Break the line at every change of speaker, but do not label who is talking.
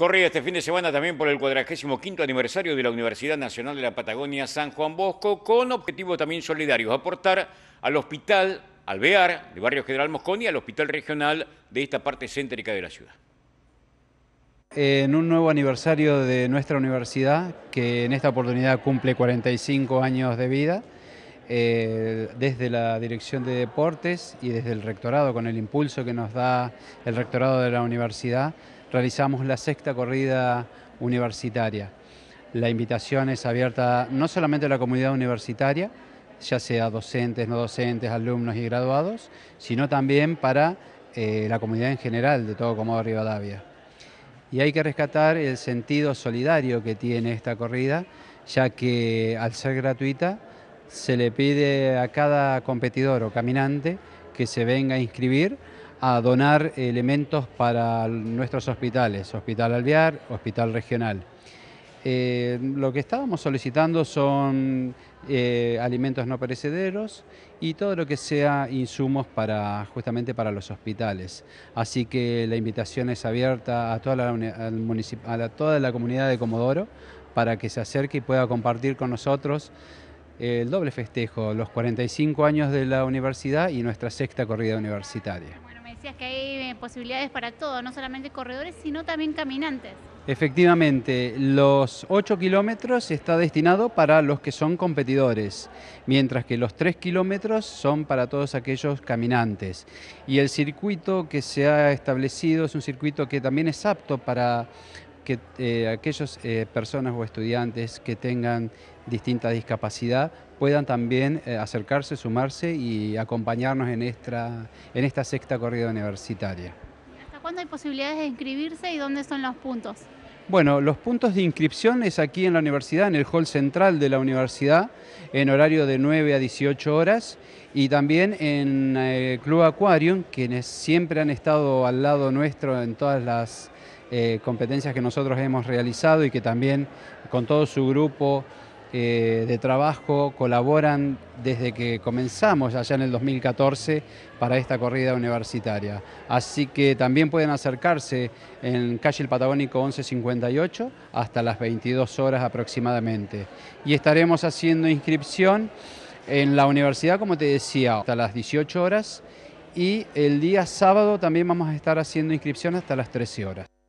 Corría este fin de semana también por el 45 aniversario de la Universidad Nacional de la Patagonia San Juan Bosco, con objetivos también solidarios, aportar al hospital Alvear de Barrio General Mosconi, al hospital regional de esta parte céntrica de la ciudad. En un nuevo aniversario de nuestra universidad, que en esta oportunidad cumple 45 años de vida, eh, desde la Dirección de Deportes y desde el Rectorado, con el impulso que nos da el Rectorado de la Universidad, realizamos la sexta corrida universitaria. La invitación es abierta no solamente a la comunidad universitaria, ya sea docentes, no docentes, alumnos y graduados, sino también para eh, la comunidad en general de todo Comodo Rivadavia. Y hay que rescatar el sentido solidario que tiene esta corrida, ya que al ser gratuita se le pide a cada competidor o caminante que se venga a inscribir a donar elementos para nuestros hospitales, Hospital Alvear, Hospital Regional. Eh, lo que estábamos solicitando son eh, alimentos no perecederos y todo lo que sea insumos para justamente para los hospitales. Así que la invitación es abierta a toda la, a toda la comunidad de Comodoro para que se acerque y pueda compartir con nosotros el doble festejo, los 45 años de la universidad y nuestra sexta corrida universitaria. Bueno,
me decías que hay eh, posibilidades para todo, no solamente corredores, sino también caminantes.
Efectivamente, los 8 kilómetros está destinado para los que son competidores, mientras que los 3 kilómetros son para todos aquellos caminantes. Y el circuito que se ha establecido es un circuito que también es apto para, que eh, aquellas eh, personas o estudiantes que tengan distinta discapacidad puedan también eh, acercarse, sumarse y acompañarnos en esta, en esta sexta corrida universitaria.
¿Hasta cuándo hay posibilidades de inscribirse y dónde son los puntos?
Bueno, los puntos de inscripción es aquí en la universidad, en el hall central de la universidad, en horario de 9 a 18 horas, y también en el eh, Club Aquarium, quienes siempre han estado al lado nuestro en todas las eh, competencias que nosotros hemos realizado y que también con todo su grupo eh, de trabajo colaboran desde que comenzamos allá en el 2014 para esta corrida universitaria. Así que también pueden acercarse en calle El Patagónico 1158 hasta las 22 horas aproximadamente. Y estaremos haciendo inscripción en la universidad, como te decía, hasta las 18 horas y el día sábado también vamos a estar haciendo inscripción hasta las 13 horas.